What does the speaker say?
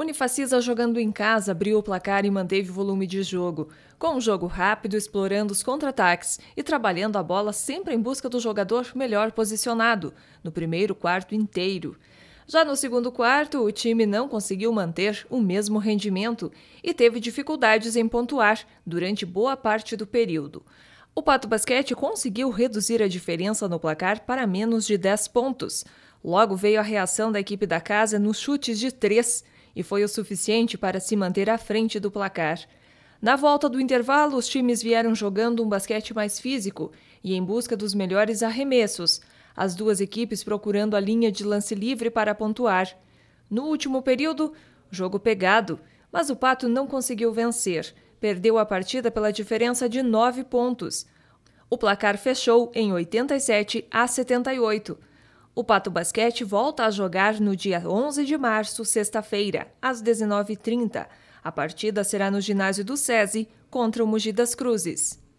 Unifacisa jogando em casa abriu o placar e manteve o volume de jogo. Com um jogo rápido, explorando os contra-ataques e trabalhando a bola sempre em busca do jogador melhor posicionado, no primeiro quarto inteiro. Já no segundo quarto, o time não conseguiu manter o mesmo rendimento e teve dificuldades em pontuar durante boa parte do período. O Pato Basquete conseguiu reduzir a diferença no placar para menos de 10 pontos. Logo veio a reação da equipe da casa nos chutes de três e foi o suficiente para se manter à frente do placar. Na volta do intervalo, os times vieram jogando um basquete mais físico e em busca dos melhores arremessos, as duas equipes procurando a linha de lance livre para pontuar. No último período, jogo pegado, mas o Pato não conseguiu vencer. Perdeu a partida pela diferença de nove pontos. O placar fechou em 87 a 78. O Pato Basquete volta a jogar no dia 11 de março, sexta-feira, às 19h30. A partida será no ginásio do SESI contra o Mogi das Cruzes.